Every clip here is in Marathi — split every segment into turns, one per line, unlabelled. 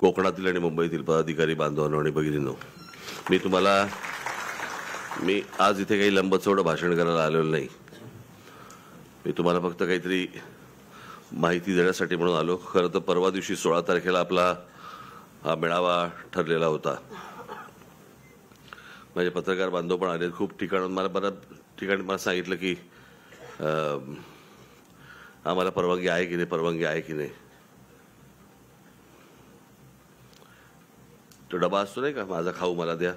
कोकणातील आणि मुंबईतील पदाधिकारी बांधवांनो आणि भगिनींनो मी तुम्हाला मी आज इथे काही लंबचोड भाषण करायला आलेलो नाही मी तुम्हाला फक्त काहीतरी माहिती देण्यासाठी म्हणून आलो खरं तर परवा दिवशी सोळा तारखेला आपला हा मेळावा ठरलेला होता माझे पत्रकार बांधव पण आले खूप ठिकाण मला बऱ्याच ठिकाणी मला सांगितलं की आम्हाला परवानगी आहे की नाही परवानगी आहे की नाही तो डबा असतो नाही का माझा खाऊ मला द्या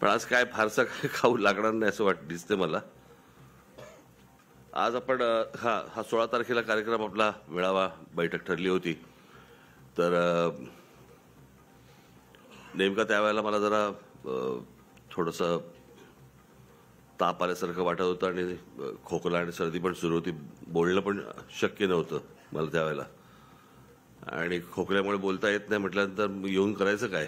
पण आज काय फारसा काय खाऊ लागणार नाही असं वाट दिसते मला आज आपण हा हा सोळा तारखेला कार्यक्रम आपला मेळावा बैठक ठरली होती तर नेमका त्यावेळेला मला जरा थोडस ताप आल्यासारखं वाटत होतं आणि खोकला आणि सर्दी पण सुरू होती बोलणं पण शक्य नव्हतं मला त्यावेळेला आणि खोकल्यामुळे बोलता येत नाही म्हटल्यानंतर येऊन करायचं काय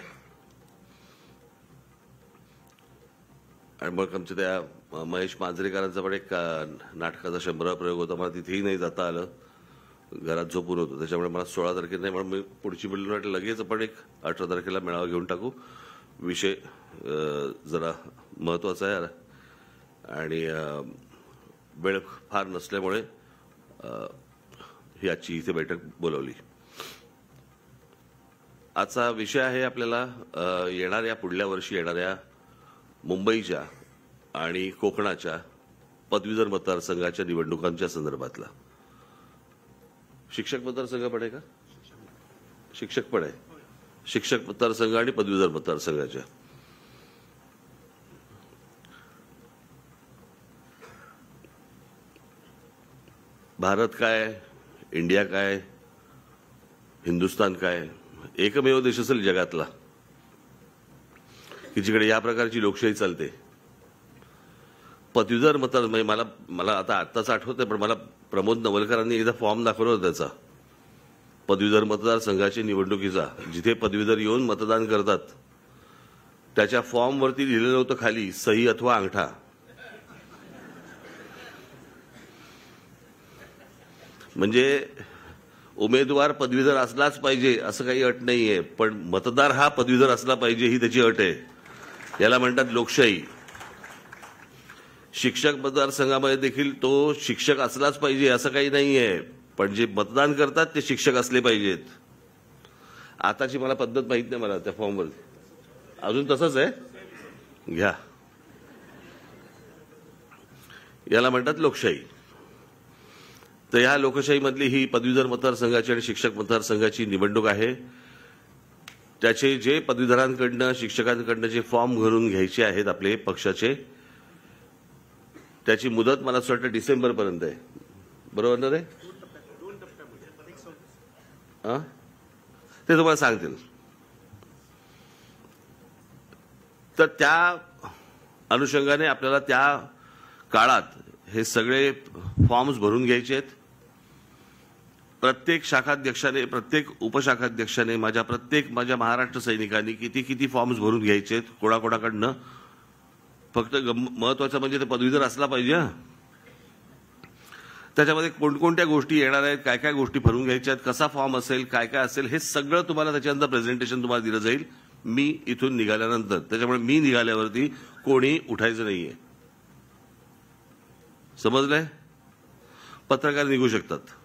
आणि मग आमच्या त्या महेश मांजरेकरांचा पण एक नाटकाचा शंभरा प्रयोग होता मला तिथेही नाही जाता आलं घरात झोपून होतो त्याच्यामुळे मला सोळा तारखेला नाही म्हणून मी पुढची बिल्डिंग वाटलं लगेच पण एक अठरा तारखेला मेळावा घेऊन टाकू विषय जरा महत्वाचा आहे आणि वेळ फार नसल्यामुळे आजची इथे बैठक बोलावली आजचा विषय आहे आपल्याला येणाऱ्या पुढल्या वर्षी येणाऱ्या मुंबईच्या आणि कोकणाच्या पदवीधर मतदारसंघाच्या निवडणुकांच्या संदर्भातला शिक्षक मतदारसंघ पण आहे का शिक्षक पण आहे शिक्षक मतदारसंघ आणि पदवीधर मतदारसंघाच्या भारत काय इंडिया काय हिंदुस्तान काय एकमेव देश असेल जगातला की जिकडे या प्रकारची लोकशाही चालते पदवीधर मतदार म्हणजे मला मला आता आत्ताच आहे पण मला प्रमोद नवलकरांनी एकदा फॉर्म दाखवला होता त्याचा पदवीधर मतदारसंघाच्या निवडणुकीचा जिथे पदवीधर येऊन मतदान करतात त्याच्या फॉर्मवरती लिहिलेलं होतं खाली सही अथवा अंगठा म्हणजे उमेदवार पदवीधर असलाच पाहिजे असं काही अट नाही आहे पण मतदार हा पदवीधर असला पाहिजे ही त्याची अट आहे याला म्हणतात लोकशाही शिक्षक मतदारसंघामध्ये देखील तो शिक्षक असलाच पाहिजे असं काही नाही आहे पण जे मतदान करतात ते शिक्षक असले पाहिजेत आताची मला पद्धत माहीत नाही मला त्या फॉर्मवर अजून तसंच आहे घ्या याला म्हणतात लोकशाही तर या लोकशाहीमधली ही पदवीधर मतदारसंघाची आणि शिक्षक मतदारसंघाची निवडणूक आहे त्याचे जे पदवीधरांकडनं शिक्षकांकडनं जे फॉर्म भरून घ्यायचे आहेत आपले पक्षाचे त्याची मुदत मला असं वाटतं डिसेंबरपर्यंत आहे बरोबर ना रे ते तुम्हाला सांगतील तर त्या अनुषंगाने आपल्याला त्या काळात हे सगळे फॉर्म्स भरून घ्यायचे आहेत प्रत्येक शाखाध्यक्षाने प्रत्येक उपशाखाध्यक्षाने माझ्या प्रत्येक माझ्या महाराष्ट्र सैनिकांनी किती किती फॉर्म्स भरून घ्यायचे कोणाकोणाकडनं फक्त महत्वाचं म्हणजे ते पदवीधर असला पाहिजे त्याच्यामध्ये कोणकोणत्या गोष्टी येणार आहेत काय काय गोष्टी भरून घ्यायच्या आहेत कसा फॉर्म असेल काय काय असेल हे सगळं तुम्हाला त्याच्यानंतर प्रेझेंटेशन तुम्हाला दिलं जाईल मी इथून निघाल्यानंतर त्याच्यामुळे मी निघाल्यावरती कोणी उठायचं नाहीये समजलंय पत्रकार निघू शकतात